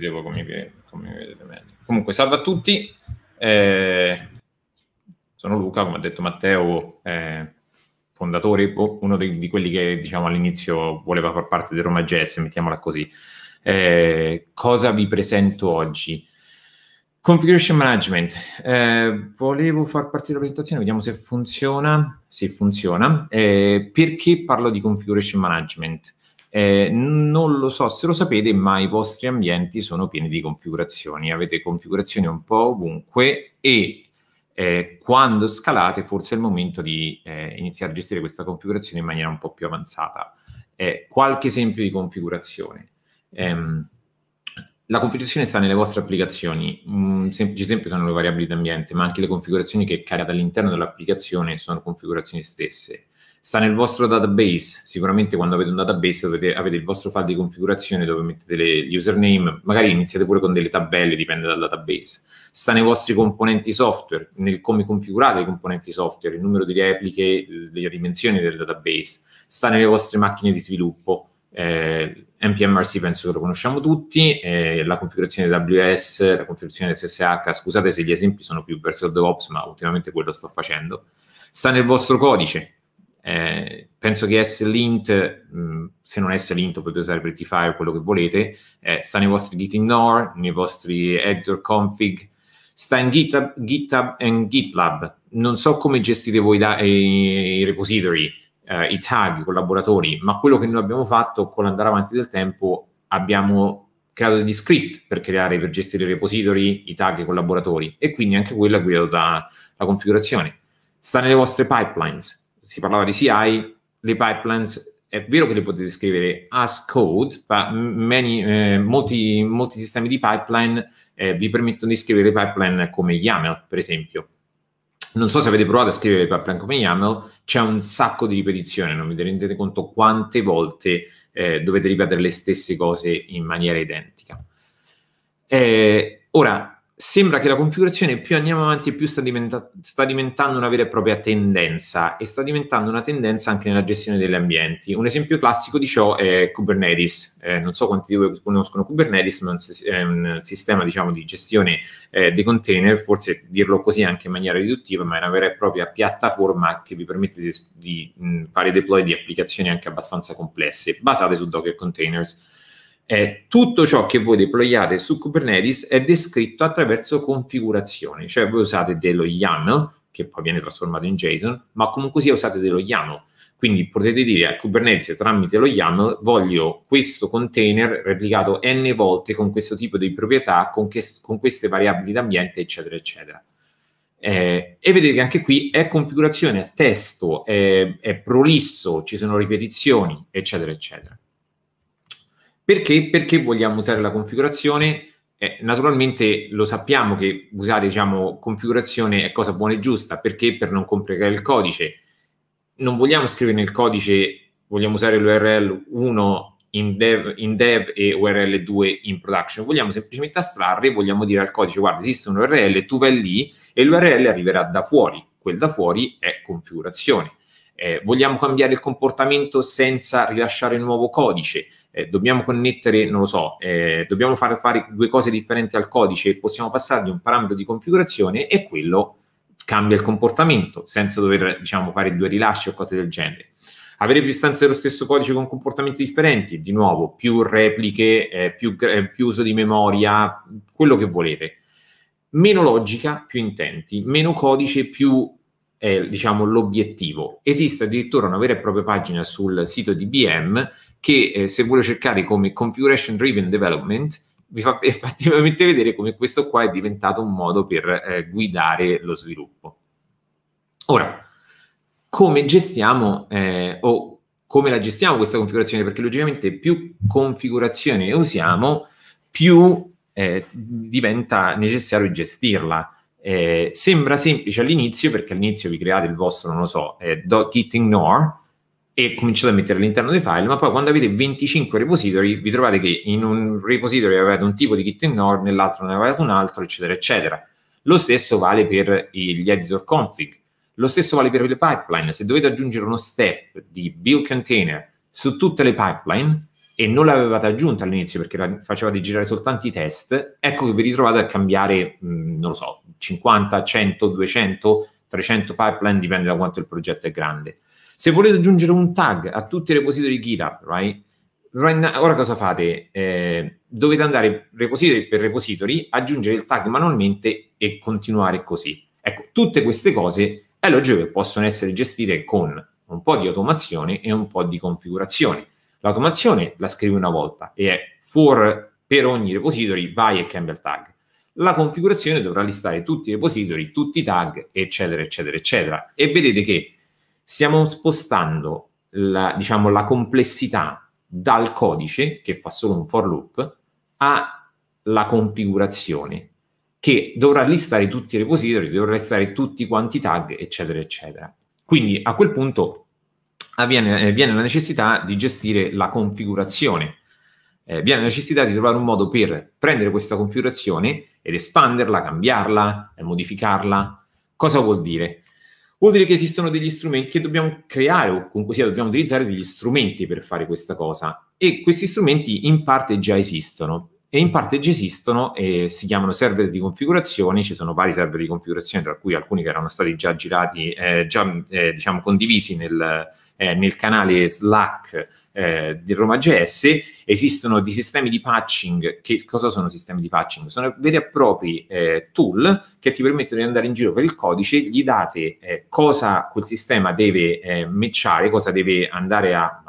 devo come, come vedete meglio. Comunque, salve a tutti. Eh, sono Luca, come ha detto Matteo, eh, fondatore, boh, uno di, di, quelli che diciamo all'inizio voleva far parte di Roma GS, mettiamola così. Eh, cosa vi presento oggi? Configuration Management. Eh, volevo far partire la presentazione, vediamo se funziona. Se funziona. Eh, perché parlo di Configuration Management? Eh, non lo so se lo sapete, ma i vostri ambienti sono pieni di configurazioni. Avete configurazioni un po' ovunque e eh, quando scalate forse è il momento di eh, iniziare a gestire questa configurazione in maniera un po' più avanzata. Eh, qualche esempio di configurazione. Ehm, la configurazione sta nelle vostre applicazioni. Un mm, semplice esempio sono le variabili d'ambiente, ma anche le configurazioni che caricate all'interno dell'applicazione sono configurazioni stesse sta nel vostro database. Sicuramente quando avete un database dovete, avete il vostro file di configurazione dove mettete le, username, magari iniziate pure con delle tabelle, dipende dal database. Sta nei vostri componenti software, nel come configurate i componenti software, il numero di repliche, le dimensioni del database. Sta nelle vostre macchine di sviluppo. Eh, NPMRC penso che lo conosciamo tutti, eh, la configurazione AWS, la configurazione SSH, scusate se gli esempi sono più verso il DevOps, ma ultimamente quello sto facendo. Sta nel vostro codice, eh, penso che S-Lint, mm, se non S-Lint potete usare Prettify o quello che volete, eh, sta nei vostri git ignore, nei vostri editor config, sta in GitHub, GitHub e GitLab. Non so come gestite voi da, eh, i, repository, eh, i tag, i collaboratori, ma quello che noi abbiamo fatto con l'andare avanti del tempo abbiamo creato degli script per creare, per gestire i repository, i tag, i collaboratori e quindi anche quello è guidato dalla configurazione. Sta nelle vostre pipelines, si parlava di CI, le pipelines è vero che le potete scrivere as code, ma many, eh, molti, molti, sistemi di pipeline eh, vi permettono di scrivere pipeline come YAML, per esempio. Non so se avete provato a scrivere pipeline come YAML, c'è un sacco di ripetizione, non vi rendete conto quante volte eh, dovete ripetere le stesse cose in maniera identica. Eh, ora, sembra che la configurazione più andiamo avanti più sta, diventa- sta, diventando una vera e propria tendenza e sta diventando una tendenza anche nella gestione degli ambienti. Un esempio classico di ciò è Kubernetes. Eh, non so quanti di voi conoscono Kubernetes, ma è un sistema diciamo, di gestione eh, dei container, forse dirlo così anche in maniera riduttiva, ma è una vera e propria piattaforma che vi permette di, di mh, fare deploy di applicazioni anche abbastanza complesse, basate su Docker Containers. Eh, tutto ciò che voi deployate su Kubernetes è descritto attraverso configurazioni, cioè voi usate dello YAML, che poi viene trasformato in JSON, ma comunque sia usate dello YAML. Quindi potete dire a Kubernetes tramite lo YAML voglio questo container replicato n volte con questo tipo di proprietà, con, che, con queste variabili d'ambiente, eccetera, eccetera. Eh, e vedete che anche qui è configurazione, è testo, è, è prolisso, ci sono ripetizioni, eccetera, eccetera. Perché? Perché vogliamo usare la configurazione? Eh, naturalmente lo sappiamo che usare diciamo, configurazione è cosa buona e giusta, perché per non complicare il codice. Non vogliamo scrivere nel codice, vogliamo usare l'URL 1 in dev, in dev e URL 2 in production, vogliamo semplicemente astrarre, vogliamo dire al codice guarda esiste un URL, tu vai lì e l'URL arriverà da fuori, quel da fuori è configurazione. Eh, vogliamo cambiare il comportamento senza rilasciare il nuovo codice, eh, dobbiamo connettere, non lo so, eh, dobbiamo far fare due cose differenti al codice, possiamo passargli un parametro di configurazione e quello cambia il comportamento senza dover diciamo, fare due rilasci o cose del genere. Avere più istanze dello stesso codice con comportamenti differenti, di nuovo, più repliche, eh, più, eh, più uso di memoria, quello che volete. Meno logica, più intenti, meno codice, più eh, diciamo, l'obiettivo. Esiste addirittura una vera e propria pagina sul sito di IBM che eh, se vuole cercare come Configuration Driven Development vi fa effettivamente vedere come questo qua è diventato un modo per eh, guidare lo sviluppo. Ora, come gestiamo eh, o come la gestiamo questa configurazione? Perché logicamente più configurazione usiamo, più eh, diventa necessario gestirla eh, sembra semplice all'inizio perché all'inizio vi create il vostro, non lo so, eh, git ignore e cominciate a mettere all'interno dei file, ma poi quando avete 25 repository vi trovate che in un repository avete un tipo di git ignore, nell'altro ne avete un altro, eccetera, eccetera. Lo stesso vale per gli editor config, lo stesso vale per le pipeline. Se dovete aggiungere uno step di build container su tutte le pipeline e non l'avevate aggiunta all'inizio perché facevate girare soltanto i test, ecco che vi ritrovate a cambiare, mh, mm, non lo so, 50, 100, 200, 300 pipeline, dipende da quanto il progetto è grande. Se volete aggiungere un tag a tutti i repository GitHub, right? Ora cosa fate? Eh, dovete andare repository per repository, aggiungere il tag manualmente e continuare così. Ecco, tutte queste cose è logico che possono essere gestite con un po' di automazione e un po' di configurazione. L'automazione la scrivi una volta e è for per ogni repository vai e cambia il tag la configurazione dovrà listare tutti i repository, tutti i tag, eccetera, eccetera, eccetera. E vedete che stiamo spostando la, diciamo, la complessità dal codice, che fa solo un for loop, alla configurazione, che dovrà listare tutti i repository, dovrà listare tutti quanti i tag, eccetera, eccetera. Quindi a quel punto avviene, avviene eh, la necessità di gestire la configurazione eh, vi è la necessità di trovare un modo per prendere questa configurazione ed espanderla, cambiarla, eh, modificarla. Cosa vuol dire? Vuol dire che esistono degli strumenti che dobbiamo creare o comunque sia dobbiamo utilizzare degli strumenti per fare questa cosa e questi strumenti in parte già esistono e in parte già esistono e si chiamano server di configurazione, ci sono vari server di configurazione, tra cui alcuni che erano stati già girati, eh, già eh, diciamo condivisi nel, eh, nel canale Slack eh, di Roma.js, esistono dei sistemi di patching, che cosa sono sistemi di patching? Sono veri e propri eh, tool che ti permettono di andare in giro per il codice, gli date eh, cosa quel sistema deve eh, matchare, cosa deve andare a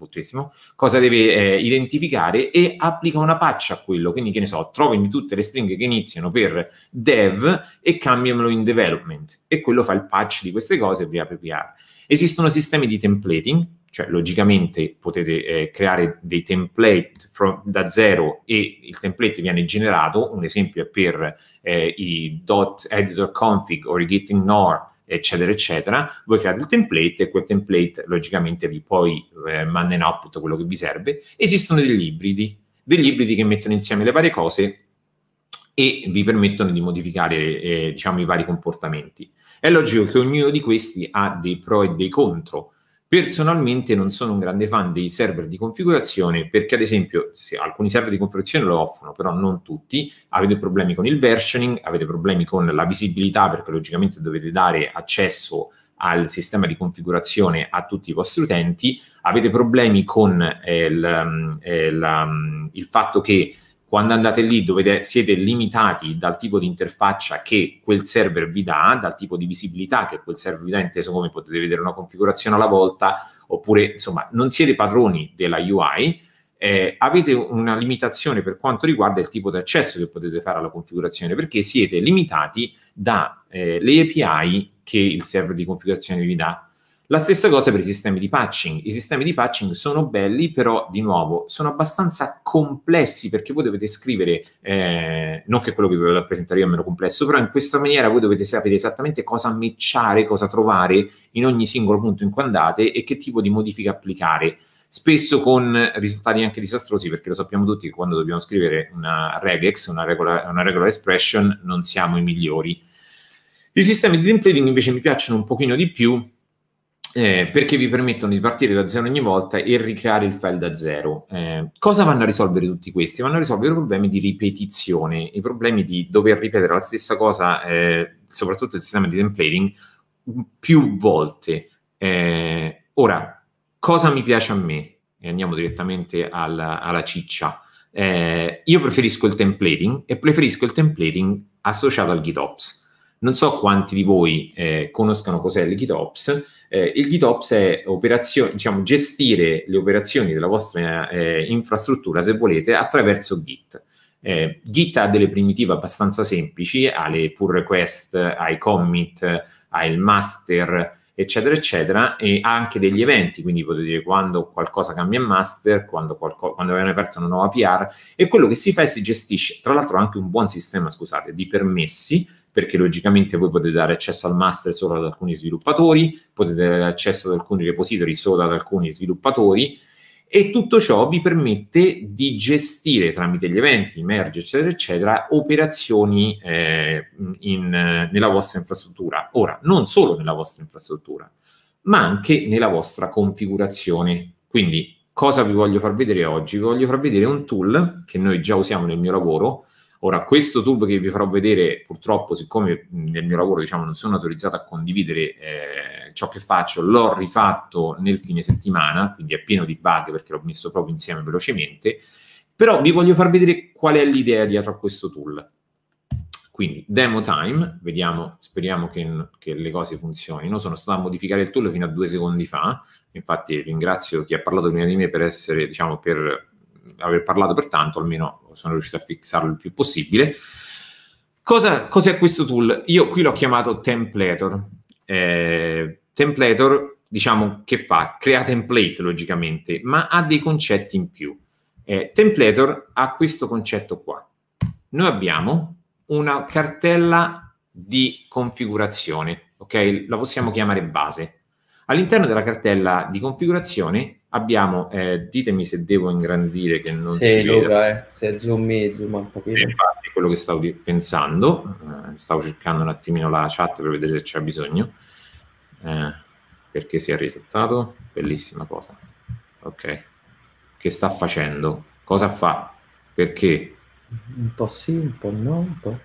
bruttissimo, cosa deve eh, identificare e applica una patch a quello. Quindi, che ne so, trovami tutte le stringhe che iniziano per dev e cambiamelo in development. E quello fa il patch di queste cose per riappropriare. Esistono sistemi di templating, cioè logicamente potete eh, creare dei template from, da zero e il template viene generato, un esempio è per eh, i .editor config o i gitignore eccetera, eccetera. Voi create il template e quel template logicamente vi poi eh, manda in output quello che vi serve. Esistono degli ibridi, degli ibridi che mettono insieme le varie cose e vi permettono di modificare eh, diciamo, i vari comportamenti. È logico che ognuno di questi ha dei pro e dei contro Personalmente non sono un grande fan dei server di configurazione perché ad esempio alcuni server di configurazione lo offrono, però non tutti, avete problemi con il versioning, avete problemi con la visibilità perché logicamente dovete dare accesso al sistema di configurazione a tutti i vostri utenti, avete problemi con eh, il, il, mm, eh, mm, il fatto che quando andate lì dovete, siete limitati dal tipo di interfaccia che quel server vi dà, dal tipo di visibilità che quel server vi dà, inteso come potete vedere una configurazione alla volta, oppure insomma non siete padroni della UI, eh, avete una limitazione per quanto riguarda il tipo di accesso che potete fare alla configurazione, perché siete limitati dalle eh, API che il server di configurazione vi dà. La stessa cosa per i sistemi di patching. I sistemi di patching sono belli, però di nuovo sono abbastanza complessi perché voi dovete scrivere, eh, non che quello che vi voglio rappresentare io è meno complesso, però in questa maniera voi dovete sapere esattamente cosa mecciare, cosa trovare in ogni singolo punto in cui andate e che tipo di modifica applicare. Spesso con risultati anche disastrosi, perché lo sappiamo tutti che quando dobbiamo scrivere una regex, una regular, una regular expression, non siamo i migliori. I sistemi di templating invece mi piacciono un pochino di più eh, perché vi permettono di partire da zero ogni volta e ricreare il file da zero. Eh, cosa vanno a risolvere tutti questi? Vanno a risolvere i problemi di ripetizione, i problemi di dover ripetere la stessa cosa, eh, soprattutto il sistema di templating, più volte. Eh, ora, cosa mi piace a me? E andiamo direttamente alla, alla ciccia. Eh, io preferisco il templating e preferisco il templating associato al GitOps. Non so quanti di voi eh, conoscano cos'è il GitOps, eh, il GitOps è diciamo, gestire le operazioni della vostra eh, infrastruttura, se volete, attraverso Git. Eh, Git ha delle primitive abbastanza semplici, ha le pull request, ha i commit, ha il master, eccetera, eccetera, e ha anche degli eventi, quindi potete dire quando qualcosa cambia in master, quando, qualco, quando viene aperta una nuova PR, e quello che si fa è si gestisce, tra l'altro anche un buon sistema, scusate, di permessi, perché logicamente voi potete dare accesso al master solo ad alcuni sviluppatori, potete dare accesso ad alcuni repository solo ad alcuni sviluppatori e tutto ciò vi permette di gestire tramite gli eventi, merge, eccetera, eccetera, operazioni eh, in, nella vostra infrastruttura. Ora, non solo nella vostra infrastruttura, ma anche nella vostra configurazione. Quindi, cosa vi voglio far vedere oggi? Vi voglio far vedere un tool che noi già usiamo nel mio lavoro, Ora, questo tool che vi farò vedere, purtroppo, siccome nel mio lavoro diciamo, non sono autorizzato a condividere eh, ciò che faccio, l'ho rifatto nel fine settimana, quindi è pieno di bug perché l'ho messo proprio insieme velocemente, però vi voglio far vedere qual è l'idea dietro a questo tool. Quindi, demo time, vediamo, speriamo che, che le cose funzionino. Sono stato a modificare il tool fino a due secondi fa, infatti ringrazio chi ha parlato prima di me per essere, diciamo, per aver parlato per tanto, almeno sono riuscito a fissarlo il più possibile. Cosa, cos'è questo tool? Io qui l'ho chiamato Templator. Eh, templator, diciamo, che fa? Crea template, logicamente, ma ha dei concetti in più. Eh, templator ha questo concetto qua. Noi abbiamo una cartella di configurazione, ok? La possiamo chiamare base. All'interno della cartella di configurazione abbiamo, eh, ditemi se devo ingrandire che non sì, si Luca, eh, se zoomi, zoom un pochino. E infatti quello che stavo pensando, eh, stavo cercando un attimino la chat per vedere se c'è bisogno, eh, perché si è risettato, bellissima cosa. Ok, che sta facendo? Cosa fa? Perché? Un po' sì, un po' no, un po'.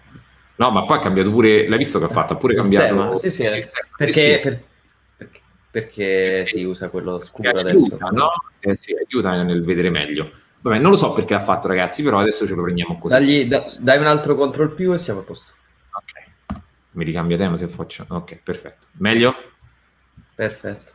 No, ma poi ha cambiato pure, l'hai visto che ha eh, fatto? Ha pure cambiato... Sì, sì, perché... Per perché si usa quello scuro aiuta, adesso. No? Eh, sì, aiuta nel vedere meglio. Vabbè, non lo so perché l'ha fatto, ragazzi, però adesso ce lo prendiamo così. Dagli, da, dai un altro control più e siamo a posto. Ok. Mi ricambia tema se faccio. Ok, perfetto. Meglio? Perfetto.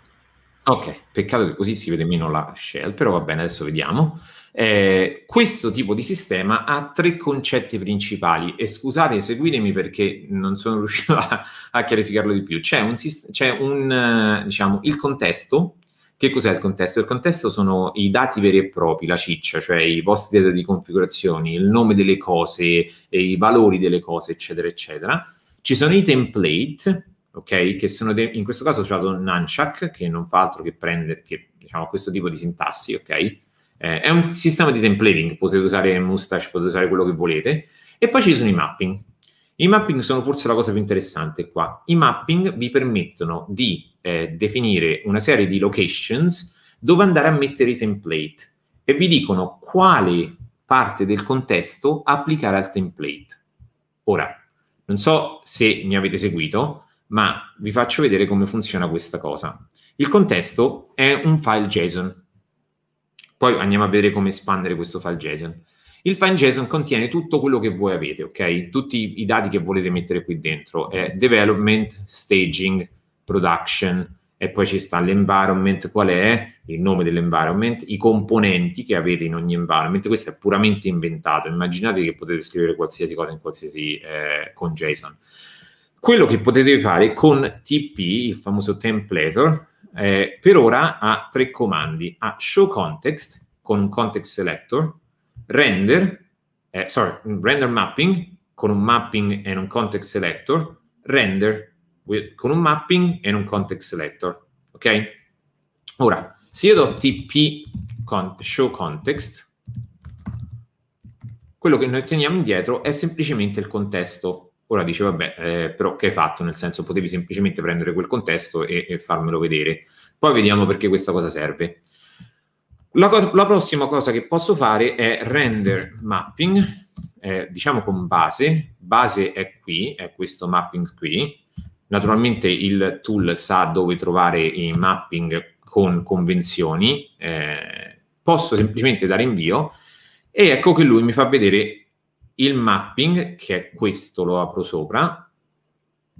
Ok, peccato che così si vede meno la shell, però va bene, adesso vediamo. Eh, questo tipo di sistema ha tre concetti principali e scusate, seguitemi perché non sono riuscito a, a chiarificarlo di più. C'è un, c'è un eh, diciamo, il contesto. Che cos'è il contesto? Il contesto sono i dati veri e propri, la ciccia, cioè i vostri dati di configurazioni, il nome delle cose, i valori delle cose, eccetera, eccetera. Ci sono i template, ok? Che sono de- in questo caso ho usato Nunchuck che non fa altro che prendere che, diciamo, questo tipo di sintassi, ok? Eh, è un sistema di templating, potete usare mustache, potete usare quello che volete. E poi ci sono i mapping. I mapping sono forse la cosa più interessante qua. I mapping vi permettono di eh, definire una serie di locations dove andare a mettere i template e vi dicono quale parte del contesto applicare al template. Ora, non so se mi avete seguito, ma vi faccio vedere come funziona questa cosa. Il contesto è un file JSON. Poi andiamo a vedere come espandere questo file JSON. Il file JSON contiene tutto quello che voi avete, ok? Tutti i dati che volete mettere qui dentro. È development, staging, production, e poi ci sta l'environment, qual è il nome dell'environment, i componenti che avete in ogni environment. Questo è puramente inventato. Immaginate che potete scrivere qualsiasi cosa in qualsiasi eh, con JSON. Quello che potete fare con TP, il famoso templator, eh, per ora ha tre comandi. Ha show context con un context selector, render, eh, sorry, render mapping con un mapping e un context selector, render with, con un mapping e un context selector. Ok? Ora, se io do tp con, show context, quello che noi teniamo indietro è semplicemente il contesto Ora dice, vabbè, eh, però che hai fatto? Nel senso, potevi semplicemente prendere quel contesto e, e farmelo vedere. Poi vediamo perché questa cosa serve. La, co- la, prossima cosa che posso fare è render mapping, eh, diciamo con base. Base è qui, è questo mapping qui. Naturalmente il tool sa dove trovare i mapping con convenzioni. Eh, posso semplicemente dare invio e ecco che lui mi fa vedere il mapping, che è questo, lo apro sopra,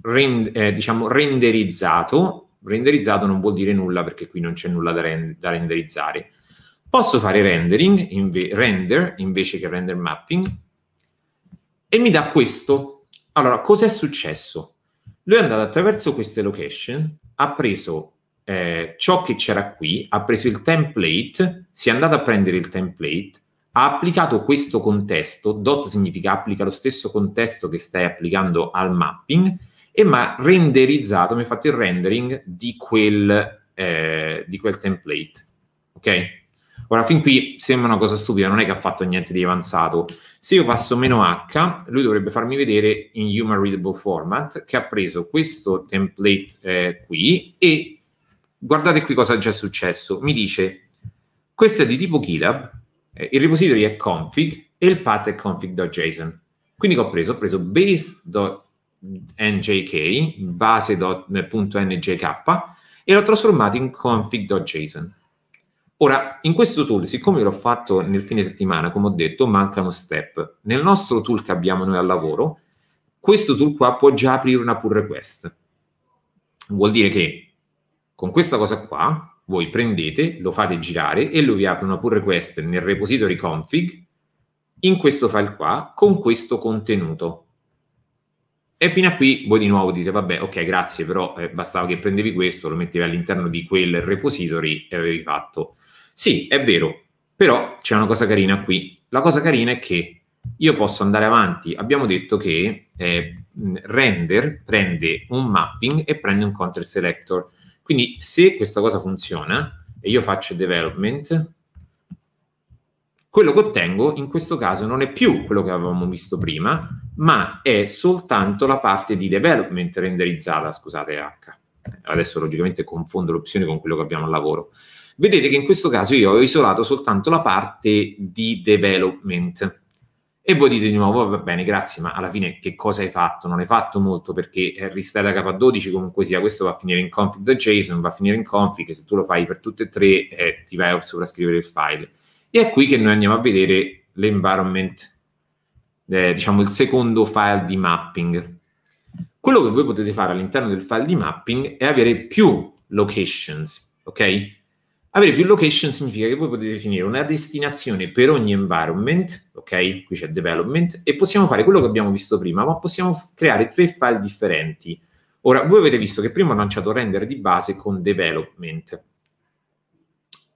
rend, eh, diciamo renderizzato, renderizzato non vuol dire nulla perché qui non c'è nulla da, rend, da renderizzare. Posso fare rendering, inve, render invece che render mapping, e mi dà questo. Allora, cos'è successo? Lui è andato attraverso queste location, ha preso eh, ciò che c'era qui, ha preso il template, si è andato a prendere il template, ha applicato questo contesto, dot significa applica lo stesso contesto che stai applicando al mapping, e mi ha renderizzato, mi ha fatto il rendering di quel, eh, di quel template. Ok? Ora, fin qui sembra una cosa stupida, non è che ha fatto niente di avanzato. Se io passo meno H, lui dovrebbe farmi vedere in Human Readable Format che ha preso questo template eh, qui e guardate qui cosa è già successo. Mi dice, questo è di tipo GitHub, eh, il repository è config e il path è config.json. Quindi ho preso? Ho preso base.njk, base.njk e l'ho trasformato in config.json. Ora, in questo tool, siccome l'ho fatto nel fine settimana, come ho detto, mancano step. Nel nostro tool che abbiamo noi al lavoro, questo tool qua può già aprire una pull request. Vuol dire che con questa cosa qua voi prendete, lo fate girare e lui vi apre una pull request nel repository config in questo file qua con questo contenuto. E fino a qui voi di nuovo dite, vabbè, ok, grazie, però eh, bastava che prendevi questo, lo mettevi all'interno di quel repository e avevi fatto. Sì, è vero, però c'è una cosa carina qui. La cosa carina è che io posso andare avanti. Abbiamo detto che eh, render prende un mapping e prende un content selector. Quindi se questa cosa funziona e io faccio development, quello che ottengo in questo caso non è più quello che avevamo visto prima, ma è soltanto la parte di development renderizzata, scusate H. Adesso logicamente confondo l'opzione con quello che abbiamo al lavoro. Vedete che in questo caso io ho isolato soltanto la parte di development e voi dite di nuovo, va bene, grazie, ma alla fine che cosa hai fatto? Non hai fatto molto perché eh, ristata K12 comunque sia, questo va a finire in config da JSON, va a finire in config, se tu lo fai per tutte e tre eh, ti vai a sovrascrivere il file. E è qui che noi andiamo a vedere l'environment, eh, diciamo il secondo file di mapping. Quello che voi potete fare all'interno del file di mapping è avere più locations, ok? Avere più location significa che voi potete definire una destinazione per ogni environment, ok? Qui c'è development, e possiamo fare quello che abbiamo visto prima, ma possiamo creare tre file differenti. Ora, voi avete visto che prima ho lanciato render di base con development.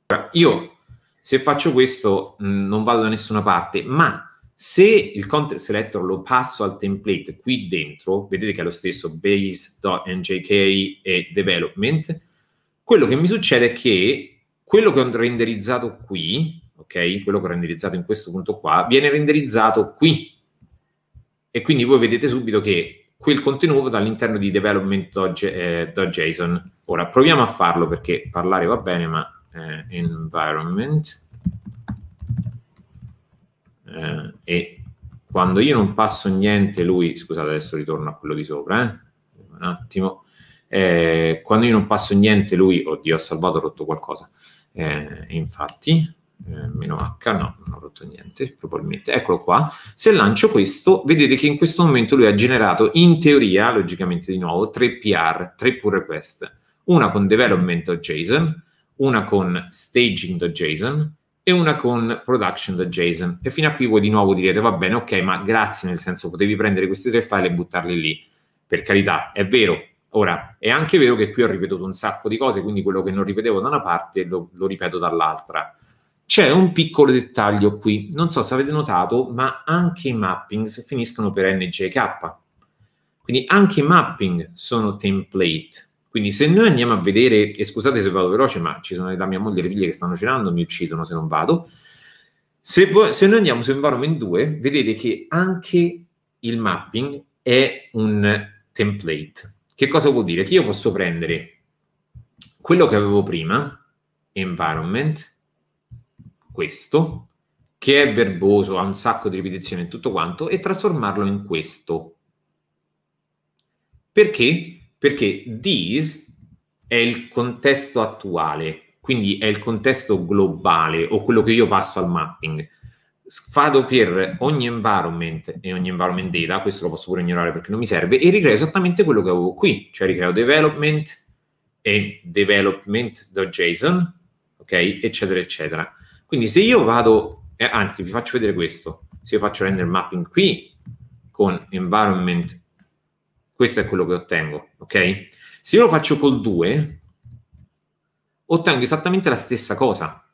Ora, io, se faccio questo, mh, mm, non vado da nessuna parte, ma se il content selector lo passo al template qui dentro, vedete che è lo stesso base.njk e development, quello che mi succede è che quello che ho renderizzato qui, ok? Quello che ho renderizzato in questo punto qua, viene renderizzato qui. E quindi voi vedete subito che quel contenuto all'interno di development.json. Eh, Ora proviamo a farlo perché parlare va bene, ma eh, environment eh, e quando io non passo niente lui, scusate adesso ritorno a quello di sopra, eh, un attimo eh, quando io non passo niente, lui, oddio, ho salvato, ho rotto qualcosa. Eh, infatti, eh, meno H, no, non ho rotto niente, probabilmente. Eccolo qua. Se lancio questo, vedete che in questo momento lui ha generato, in teoria, logicamente di nuovo, tre PR, tre pull request. Una con development.json, una con staging.json e una con production.json. E fino a qui voi di nuovo direte, va bene, ok, ma grazie, nel senso potevi prendere questi tre file e buttarli lì. Per carità, è vero, Ora, è anche vero che qui ho ripetuto un sacco di cose, quindi quello che non ripetevo da una parte lo, lo ripeto dall'altra. C'è un piccolo dettaglio qui, non so se avete notato, ma anche i mappings finiscono per NJK. Quindi anche i mapping sono template. Quindi se noi andiamo a vedere, e scusate se vado veloce, ma ci sono la mia moglie e le figlie che stanno cenando, mi uccidono se non vado. Se, voi, se noi andiamo su Environment 2, vedete che anche il mapping è un template che cosa vuol dire? Che io posso prendere quello che avevo prima, environment, questo, che è verboso, ha un sacco di ripetizioni e tutto quanto, e trasformarlo in questo. Perché? Perché this è il contesto attuale, quindi è il contesto globale o quello che io passo al mapping. Fado per ogni environment e ogni environment data, questo lo posso pure ignorare perché non mi serve, e ricreo esattamente quello che avevo qui, cioè ricreo development e development.json, ok, eccetera, eccetera. Quindi se io vado, eh, anzi vi faccio vedere questo, se io faccio render mapping qui con environment, questo è quello che ottengo, ok? Se io lo faccio col 2, ottengo esattamente la stessa cosa,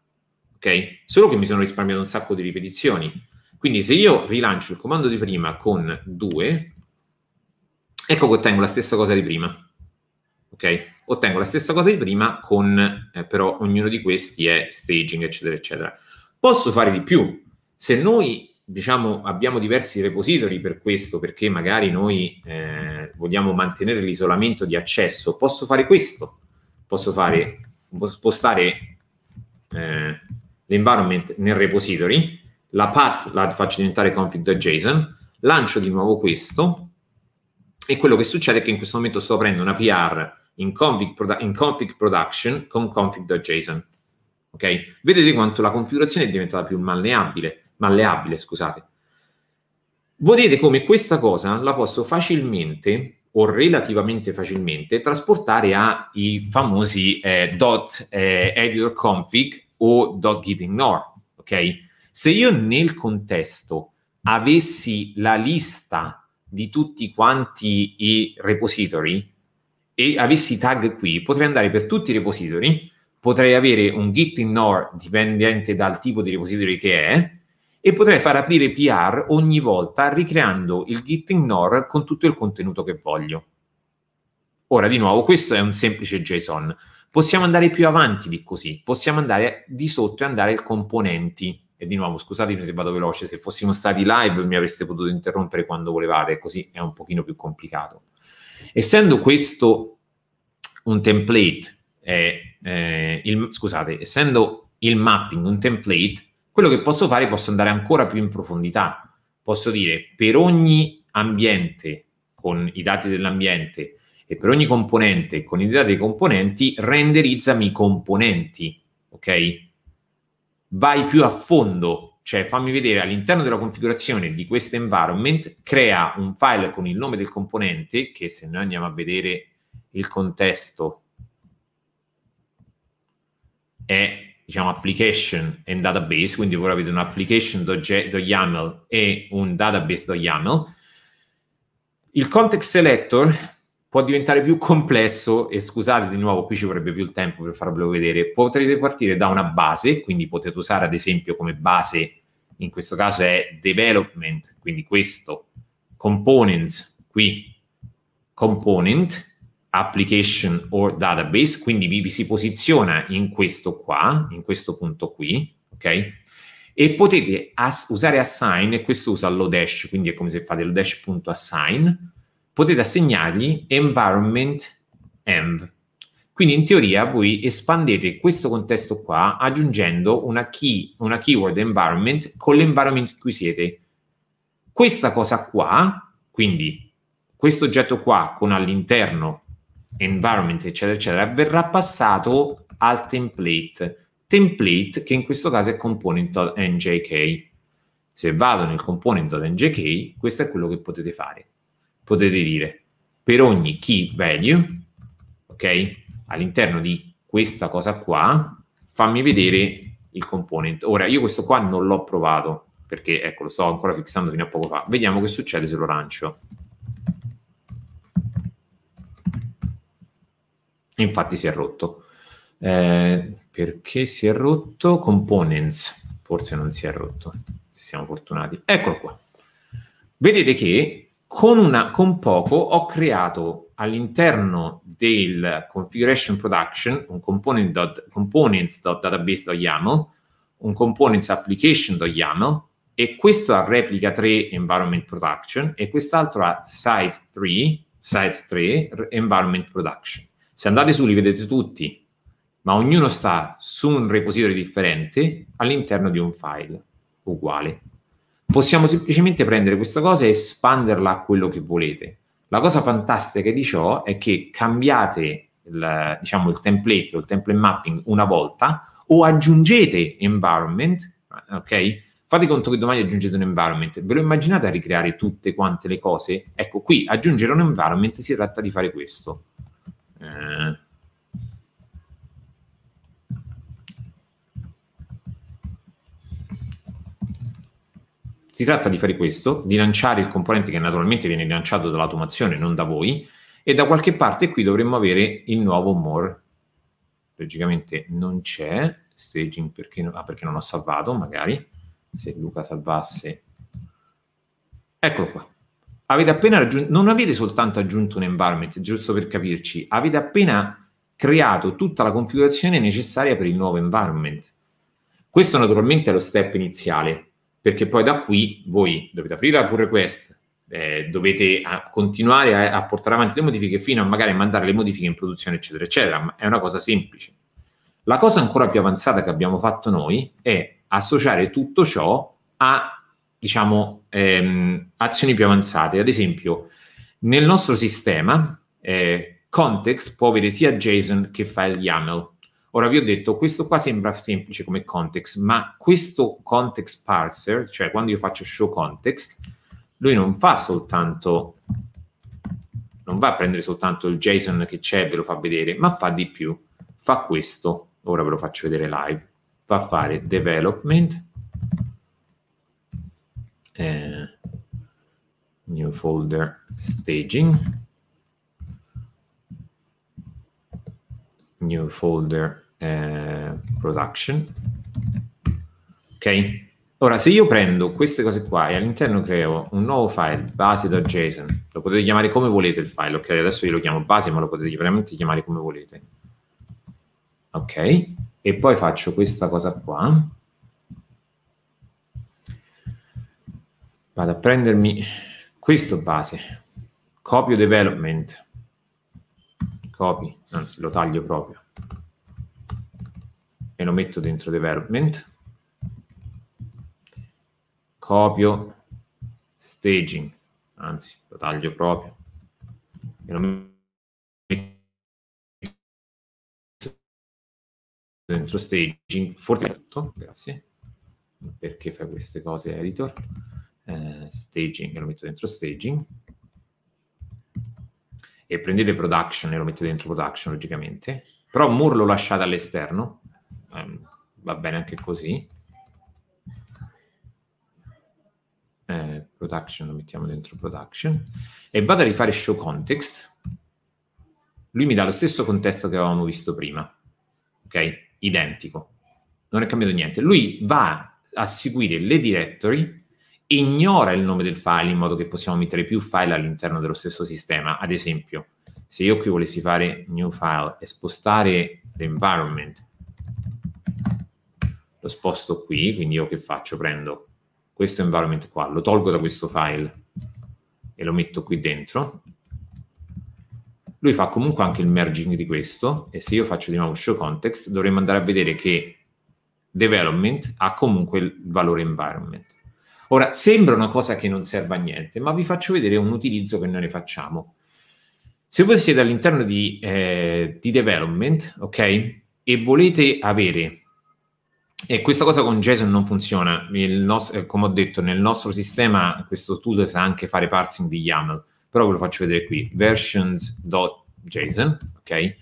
ok? Solo che mi sono risparmiato un sacco di ripetizioni. Quindi se io rilancio il comando di prima con 2, ecco che ottengo la stessa cosa di prima, ok? Ottengo la stessa cosa di prima con, eh, però ognuno di questi è staging, eccetera, eccetera. Posso fare di più. Se noi diciamo, abbiamo diversi repository per questo, perché magari noi eh, vogliamo mantenere l'isolamento di accesso, posso fare questo, posso fare, posso spostare eh, l'environment nel repository, la path la faccio diventare config.json, lancio di nuovo questo e quello che succede è che in questo momento sto aprendo una PR in config, produ- in config production con config.json. Okay? Vedete quanto la configurazione è diventata più malleabile, malleabile scusate. Vedete come questa cosa la posso facilmente o relativamente facilmente trasportare ai famosi eh, dot eh, editor config o dot git ignore, ok? Se io nel contesto avessi la lista di tutti quanti i repository e avessi tag qui, potrei andare per tutti i repository, potrei avere un git ignore dipendente dal tipo di repository che è e potrei far aprire PR ogni volta ricreando il git ignore con tutto il contenuto che voglio. Ora, di nuovo, questo è un semplice JSON. Possiamo andare più avanti di così, possiamo andare di sotto e andare ai componenti. E di nuovo, scusatemi se vado veloce, se fossimo stati live mi avreste potuto interrompere quando volevate, così è un pochino più complicato. Essendo questo un template, eh, eh, il, scusate, essendo il mapping un template, quello che posso fare, posso andare ancora più in profondità. Posso dire per ogni ambiente, con i dati dell'ambiente, e per ogni componente con i dati dei componenti renderizzami i componenti, ok? Vai più a fondo, cioè fammi vedere all'interno della configurazione di questo environment, crea un file con il nome del componente che se noi andiamo a vedere il contesto è diciamo application and database, quindi voi avete un application.yaml e un database.yaml. Il context selector può diventare più complesso e scusate di nuovo, qui ci vorrebbe più il tempo per farvelo vedere, potrete partire da una base, quindi potete usare ad esempio come base, in questo caso è development, quindi questo, components, qui, component, application or database, quindi vi, vi si posiziona in questo qua, in questo punto qui, ok? E potete as- usare assign, e questo usa lo dash, quindi è come se fate lo dash.assign, potete assegnargli environment env. Quindi in teoria voi espandete questo contesto qua aggiungendo una, key, una keyword environment con l'environment in cui siete. Questa cosa qua, quindi questo oggetto qua con all'interno environment eccetera eccetera verrà passato al template. Template che in questo caso è component.njk. Se vado nel component.njk questo è quello che potete fare potete dire per ogni key value, ok? All'interno di questa cosa qua, fammi vedere il component. Ora, io questo qua non l'ho provato, perché ecco, lo sto ancora fissando fino a poco fa. Vediamo che succede se lo lancio. Infatti si è rotto. Eh, perché si è rotto? Components. Forse non si è rotto, se siamo fortunati. Eccolo qua. Vedete che con, una, con poco ho creato all'interno del configuration production un component components.database.yaml, un components application.yaml e questo ha replica 3 environment production e quest'altro ha size 3, size 3 environment production. Se andate su li vedete tutti, ma ognuno sta su un repository differente all'interno di un file uguale. Possiamo semplicemente prendere questa cosa e espanderla a quello che volete. La cosa fantastica di ciò è che cambiate il, diciamo, il template o il template mapping una volta o aggiungete environment, ok? Fate conto che domani aggiungete un environment, ve lo immaginate a ricreare tutte quante le cose? Ecco, qui aggiungere un environment si tratta di fare questo. Eh, Si tratta di fare questo, di lanciare il componente che naturalmente viene lanciato dall'automazione, non da voi, e da qualche parte qui dovremmo avere il nuovo more. Logicamente non c'è, staging perché, ah, perché non ho salvato, magari, se Luca salvasse. Eccolo qua. Avete appena raggiunto, non avete soltanto aggiunto un environment, giusto per capirci, avete appena creato tutta la configurazione necessaria per il nuovo environment. Questo naturalmente è lo step iniziale, perché poi da qui voi dovete aprire la pull request, eh, dovete a ah, continuare a, a, portare avanti le modifiche fino a magari mandare le modifiche in produzione, eccetera, eccetera. Ma è una cosa semplice. La cosa ancora più avanzata che abbiamo fatto noi è associare tutto ciò a, diciamo, ehm, azioni più avanzate. Ad esempio, nel nostro sistema, eh, Context può avere sia JSON che file YAML. Ora vi ho detto, questo qua sembra semplice come context, ma questo context parser, cioè quando io faccio show context, lui non fa soltanto, non va a prendere soltanto il JSON che c'è e ve lo fa vedere, ma fa di più, fa questo, ora ve lo faccio vedere live, va a fare development, eh, new folder staging, new folder eh, production. Ok? Ora, se io prendo queste cose qua e all'interno creo un nuovo file, base.json, lo potete chiamare come volete il file, ok? Adesso io lo chiamo base, ma lo potete veramente chiamare come volete. Ok? E poi faccio questa cosa qua. Vado a prendermi questo base, copio development, copy, anzi lo taglio proprio, e lo metto dentro development, copio staging, anzi lo taglio proprio, e lo metto dentro staging, forse tutto, grazie, perché fai queste cose editor, eh, staging, e lo metto dentro staging, e prendete production e lo mettete dentro production logicamente, però Moore lo lasciate all'esterno, va bene anche così. Eh, production, lo mettiamo dentro production. E vado a rifare show context. Lui mi dà lo stesso contesto che avevamo visto prima. Ok? Identico. Non è cambiato niente. Lui va a seguire le directory ignora il nome del file in modo che possiamo mettere più file all'interno dello stesso sistema. Ad esempio, se io qui volessi fare new file e spostare l'environment lo sposto qui, quindi io che faccio? Prendo questo environment qua, lo tolgo da questo file e lo metto qui dentro. Lui fa comunque anche il merging di questo e se io faccio di nuovo show context dovremmo andare a vedere che development ha comunque il valore environment. Ora, sembra una cosa che non serve a niente, ma vi faccio vedere un utilizzo che noi ne facciamo. Se voi siete all'interno di, eh, di development, ok, e volete avere e questa cosa con JSON non funziona. Nostro, eh, come ho detto, nel nostro sistema questo tool sa anche fare parsing di YAML, però ve lo faccio vedere qui, versions.json, ok?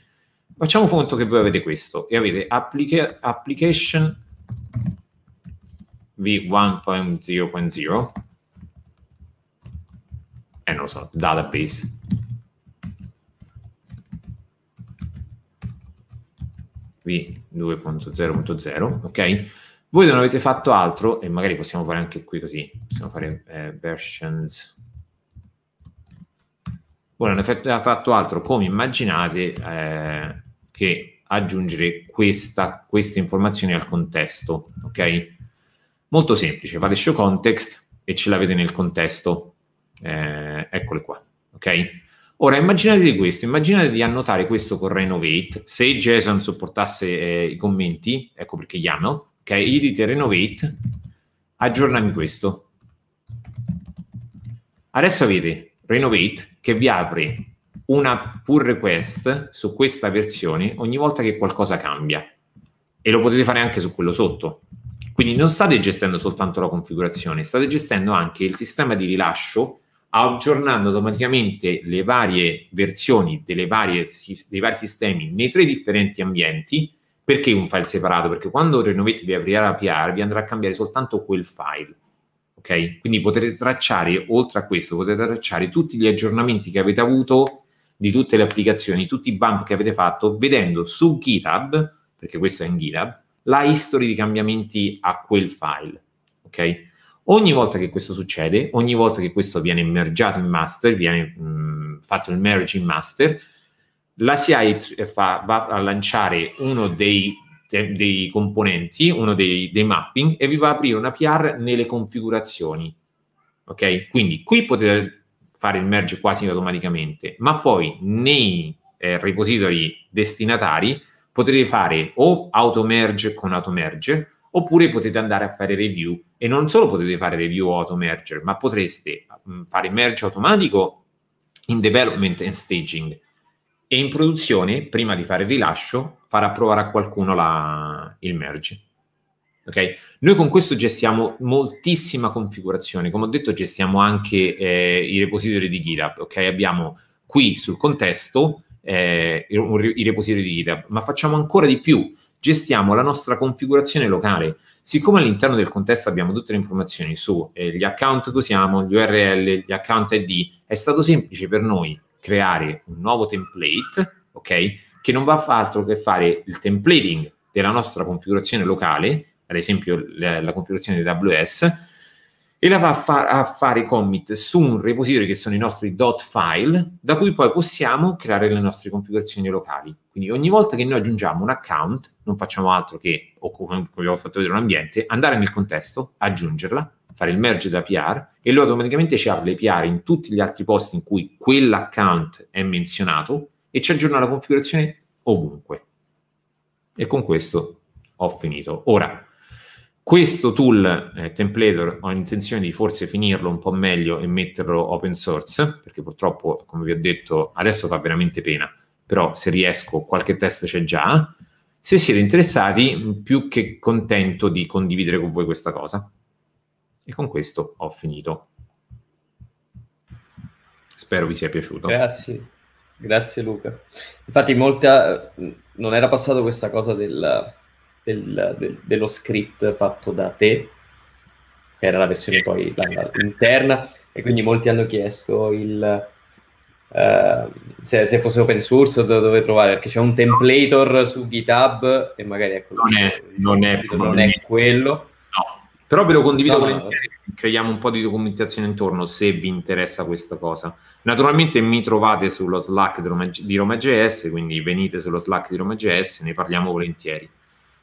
Facciamo conto che voi avete questo e avete applica- application v1.0.0 e eh, non lo so, database v2.0.0, ok? Voi non avete fatto altro, e magari possiamo fare anche qui così, possiamo fare eh, versions. Voi non avete fatto altro, come immaginate, eh, che aggiungere questa, queste informazioni al contesto, ok? Molto semplice, fate show context e ce l'avete nel contesto, eh, eccole qua, ok? Ora immaginate questo, immaginate di annotare questo con Renovate, se JSON supportasse eh, i commenti, ecco perché YAML, ok, gli dite Renovate, aggiornami questo. Adesso avete Renovate che vi apre una pull request su questa versione ogni volta che qualcosa cambia e lo potete fare anche su quello sotto. Quindi non state gestendo soltanto la configurazione, state gestendo anche il sistema di rilascio aggiornando automaticamente le varie versioni varie, dei vari sistemi nei tre differenti ambienti. Perché un file separato? Perché quando Renovate vi aprirà la PR vi andrà a cambiare soltanto quel file. Ok? Quindi potrete tracciare, oltre a questo, potete tracciare tutti gli aggiornamenti che avete avuto di tutte le applicazioni, tutti i bump che avete fatto, vedendo su GitHub, perché questo è in GitHub, la history di cambiamenti a quel file. Okay? Ogni volta che questo succede, ogni volta che questo viene mergiato in master, viene mh, fatto il merge in master, la CIA fa, va a lanciare uno dei, dei componenti, uno dei, dei, mapping e vi va a aprire una PR nelle configurazioni. Ok? Quindi qui potete fare il merge quasi automaticamente, ma poi nei eh, repository destinatari potete fare o auto merge con auto merge Oppure potete andare a fare review e non solo potete fare review auto merger, ma potreste mm, fare merge automatico in development and staging e in produzione, prima di fare il rilascio, far approvare a qualcuno la, il merge. Okay? Noi con questo gestiamo moltissima configurazione, come ho detto gestiamo anche eh, i repository di GitHub, okay? abbiamo qui sul contesto eh, i repository di GitHub, ma facciamo ancora di più, gestiamo la nostra configurazione locale. Siccome all'interno del contesto abbiamo tutte le informazioni su eh, gli account che usiamo, gli URL, gli account ID, è stato semplice per noi creare un nuovo template, ok? Che non va a fare altro che fare il templating della nostra configurazione locale, ad esempio la, la configurazione di AWS, e la va a, fa- a fare i commit su un repository che sono i nostri dot file, da cui poi possiamo creare le nostre configurazioni locali. Quindi ogni volta che noi aggiungiamo un account, non facciamo altro che, o come abbiamo fatto vedere un ambiente, andare nel contesto, aggiungerla, fare il merge da PR e lui automaticamente ci apre le PR in tutti gli altri posti in cui quell'account è menzionato e ci aggiorna la configurazione ovunque. E con questo ho finito. Ora, questo tool, eh, Templator, ho intenzione di forse finirlo un po' meglio e metterlo open source, perché purtroppo, come vi ho detto, adesso fa veramente pena, però se riesco qualche test c'è già. Se siete interessati, più che contento di condividere con voi questa cosa. E con questo ho finito. Spero vi sia piaciuto. Grazie, grazie Luca. Infatti molta... non era passato questa cosa del del, de, dello script fatto da te, che era la versione poi la, la, interna, e quindi molti hanno chiesto il, uh, se, se, fosse open source dove, dove trovare, perché c'è un templator su GitHub e magari ecco, non, è, non, è, non è quello. No. Però ve lo condivido no, no, no. creiamo un po' di documentazione intorno se vi interessa questa cosa. Naturalmente mi trovate sullo Slack di Roma.js, quindi venite sullo Slack di Roma.js, ne parliamo volentieri.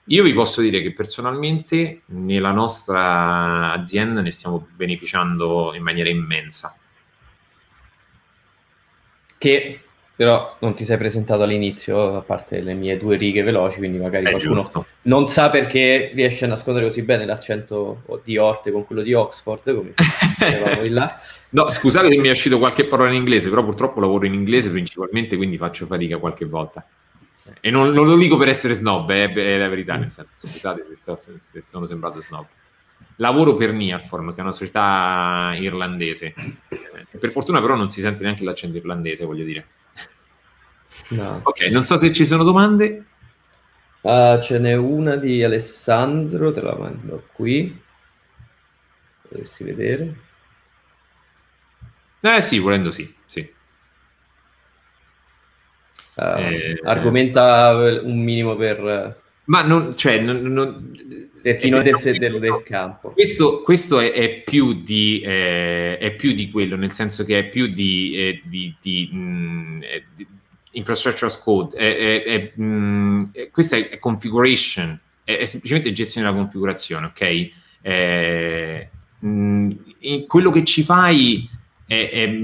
Io vi posso dire che personalmente nella nostra azienda ne stiamo beneficiando in maniera immensa. Che però non ti sei presentato all'inizio, a parte le mie due righe veloci, quindi magari È eh, qualcuno giusto. non sa perché riesce a nascondere così bene l'accento di Orte con quello di Oxford, come dicevamo là. No, scusate se mi è uscito qualche parola in inglese, però purtroppo lavoro in inglese principalmente, quindi faccio fatica qualche volta. E non, non, lo dico per essere snob, eh, è la verità, nel senso, scusate se, so, se, se sono sembrato snob. Lavoro per Nearform, che è una società irlandese. per fortuna però non si sente neanche l'accento irlandese, voglio dire. No. Ok, non so se ci sono domande. Uh, ce n'è una di Alessandro, te la mando qui. Dovessi vedere. Eh sì, volendo sì, sì. Ehm, eh, argomenta un minimo per... Ma non, cioè, non, non, eh, del, del, del, campo. Questo, questo è, è, più di, eh, è, più di, quello, nel senso che è più di, eh, di, di mh, mm, eh, infrastructure as code, è, è mh, mm, questa è, configuration, è, semplicemente gestione della configurazione, ok? Mh, eh, mm, quello che ci fai è, è,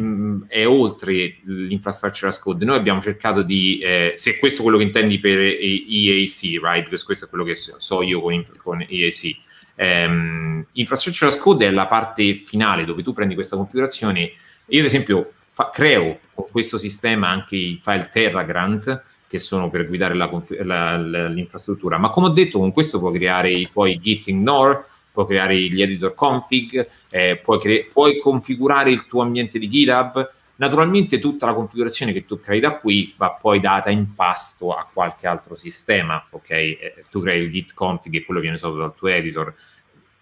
è, oltre l'infrastructure as code. Noi abbiamo cercato di, eh, se questo è quello che intendi per EAC, right? Perché questo è quello che so io con, con EAC. Um, ehm, infrastructure as code è la parte finale dove tu prendi questa configurazione. Io, ad esempio, fa, creo con questo sistema anche i file TerraGrant che sono per guidare la, la, l'infrastruttura. Ma come ho detto, con questo puoi creare i tuoi git ignore puoi creare gli editor config, eh, puoi, cre- puoi configurare il tuo ambiente di GitHub. Naturalmente tutta la configurazione che tu crei da qui va poi data in pasto a qualche altro sistema, ok? Eh, tu crei il git config e quello viene usato dal tuo editor.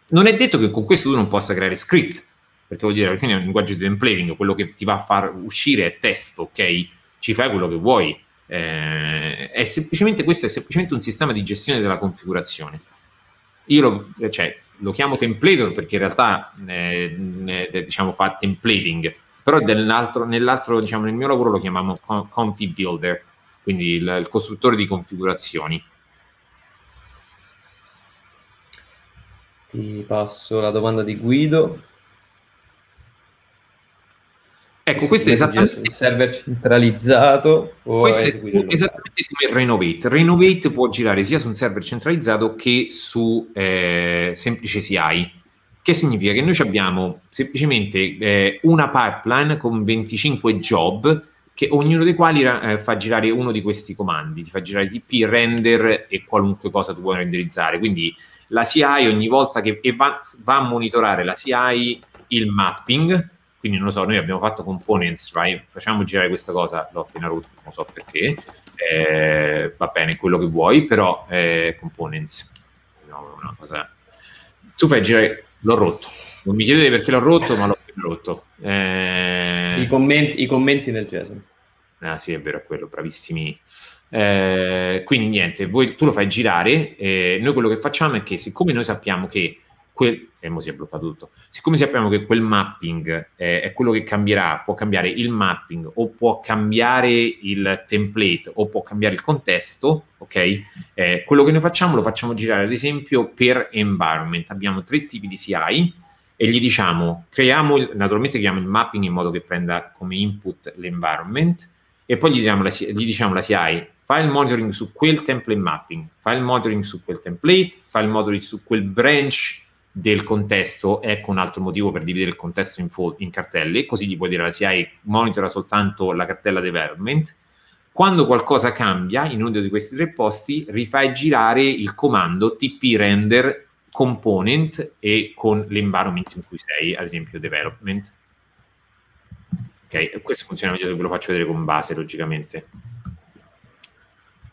Non è detto che con questo tu non possa creare script, perché vuol dire che è un linguaggio di templating, quello che ti va a far uscire è testo, ok? Ci fai quello che vuoi. Eh, è semplicemente questo è semplicemente un sistema di gestione della configurazione. Io lo, cioè, lo chiamo templator perché in realtà eh, diciamo fa templating, però nell'altro, nell'altro diciamo, nel mio lavoro lo chiamiamo config builder, quindi il, il costruttore di configurazioni. Ti passo la domanda di Guido. Ecco, questo è esattamente... Il server centralizzato o questo è esattamente come Renovate. Renovate può girare sia su un server centralizzato che su eh, semplice CI. Che significa che noi abbiamo semplicemente eh, una pipeline con 25 job che ognuno dei quali eh, fa girare uno di questi comandi, ti fa girare TP, render e qualunque cosa tu vuoi renderizzare. Quindi la CI ogni volta che va, va a monitorare la CI il mapping quindi non lo so, noi abbiamo fatto components, vai, facciamo girare questa cosa, l'ho appena rotto, non so perché, eh, va bene, quello che vuoi, però eh, components, no, una cosa... Tu fai girare, l'ho rotto, non mi chiedete perché l'ho rotto, ma l'ho appena rotto. Eh... I, commenti, I commenti nel JSON. Ah sì, è vero, è quello, bravissimi. Eh, quindi niente, voi, tu lo fai girare, eh, noi quello che facciamo è che siccome noi sappiamo che quel, e mo si è bloccato tutto. Siccome sappiamo che quel mapping eh, è quello che cambierà, può cambiare il mapping o può cambiare il template o può cambiare il contesto, ok? Eh, quello che noi facciamo lo facciamo girare ad esempio per environment. Abbiamo tre tipi di CI e gli diciamo, creiamo, il, naturalmente creiamo il mapping in modo che prenda come input l'environment e poi gli, la, gli diciamo la CI file monitoring su quel template mapping, file monitoring su quel template, file monitoring su quel branch del contesto, ecco un altro motivo per dividere il contesto in, fo- in cartelle, così gli puoi dire alla CI monitora soltanto la cartella development. Quando qualcosa cambia in uno di questi tre posti, rifai girare il comando tp render component e con l'environment in cui sei, ad esempio development. Ok, questo funziona meglio, ve lo faccio vedere con base logicamente.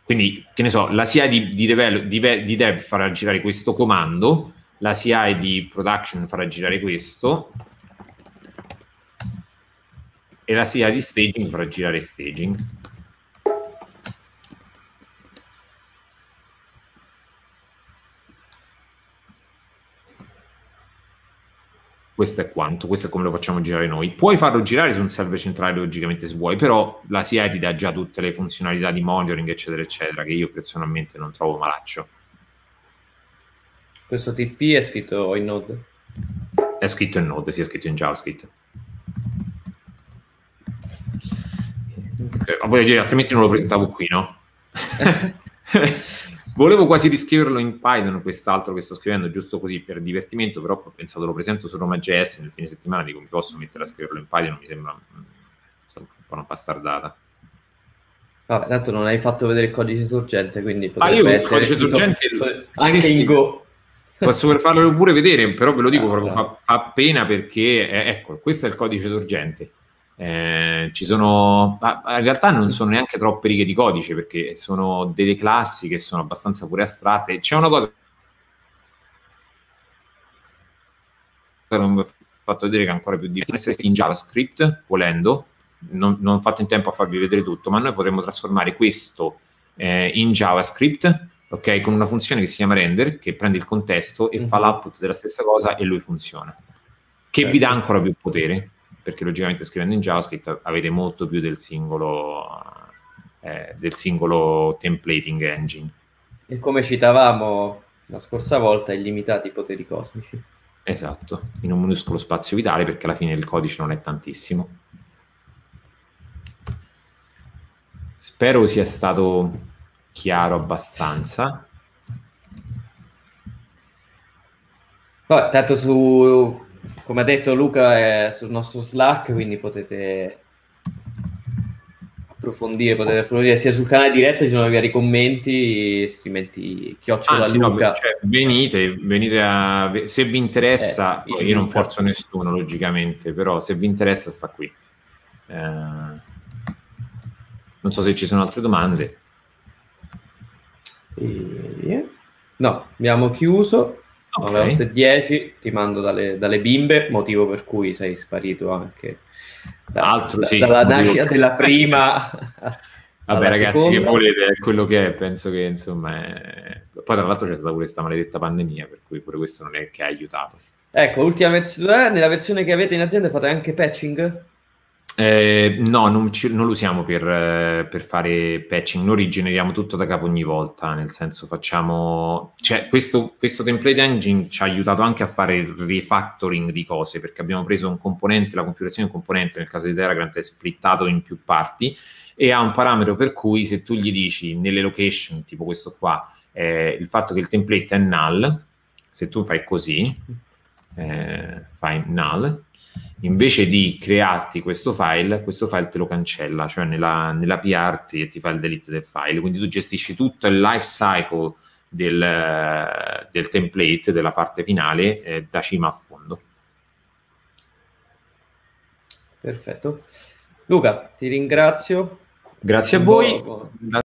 Quindi, che ne so, la CI di, di, develop, di, di dev farà girare questo comando la CI di production farà girare questo e la CI di staging farà girare staging. questo è quanto, questo è come lo facciamo girare noi. Puoi farlo girare su un server centrale logicamente se vuoi, però la CI ti dà già tutte le funzionalità di monitoring, eccetera, eccetera, che io personalmente non trovo malaccio. Questo TP è scritto in Node? È scritto in Node, si sì, è scritto in JavaScript. Okay, eh, voglio dire, altrimenti non lo presentavo qui, no? Volevo quasi riscriverlo in Python, quest'altro che sto scrivendo, giusto così per divertimento, però ho pensato lo presento su Roma.js nel fine settimana, dico mi posso mettere a scriverlo in Python, mi sembra mm, un po' una bastardata. Vabbè, tanto non hai fatto vedere il codice sorgente, quindi... Ah, io il codice sorgente... Anche in Go. Posso farlo pure vedere, però ve lo dico ah, proprio fa, fa, pena perché, eh, ecco, questo è il codice sorgente. Eh, ci sono, in realtà non sono neanche troppe righe di codice perché sono delle classi che sono abbastanza pure astratte. C'è una cosa non vi ho fatto vedere che è ancora più difficile in JavaScript, volendo, non, non ho fatto in tempo a farvi vedere tutto, ma noi potremmo trasformare questo eh, in JavaScript ok? Con una funzione che si chiama render, che prende il contesto e mm-hmm. fa mhm. l'output della stessa cosa e lui funziona, che certo. vi dà certo. ancora più potere, perché logicamente scrivendo in JavaScript avete molto più del singolo, eh, del singolo templating engine. E come citavamo la scorsa volta, illimitati poteri cosmici. Esatto, in un minuscolo spazio vitale perché alla fine il codice non è tantissimo. Spero sia stato chiaro abbastanza. Poi, tanto su, come ha detto Luca, è sul nostro Slack, quindi potete approfondire, potete approfondire sia sul canale diretto, ci sono vari commenti, altrimenti chiocciola Anzi, Luca. No, cioè, venite, venite a, se vi interessa, eh, io, io non forzo nessuno logicamente, però se vi interessa sta qui. Eh, non so se ci sono altre domande. No, abbiamo chiuso. Okay. 10 ti mando dalle, dalle, bimbe, motivo per cui sei sparito anche da, Altro, da, sì, dalla nascita della prima. Vabbè ragazzi, seconda. che volete, è quello che è, penso che insomma... È... Poi tra l'altro c'è stata pure questa maledetta pandemia, per cui pure questo non è che ha aiutato. Ecco, ultima versione, eh, nella versione che avete in azienda fate anche patching? Eh, no, non, ci, non, lo usiamo per, eh, per, fare patching, noi rigeneriamo tutto da capo ogni volta, nel senso facciamo... Cioè, questo, questo template engine ci ha aiutato anche a fare il refactoring di cose, perché abbiamo preso un componente, la configurazione di un componente, nel caso di Telegram, è splittato in più parti, e ha un parametro per cui se tu gli dici nelle location, tipo questo qua, eh, il fatto che il template è null, se tu fai così, eh, fai null, invece di crearti questo file, questo file te lo cancella, cioè nella, nell'API e ti fa il delete del file. Quindi tu gestisci tutto il life cycle del, del template, della parte finale, eh, da cima a fondo. Perfetto. Luca, ti ringrazio. Grazie a voi.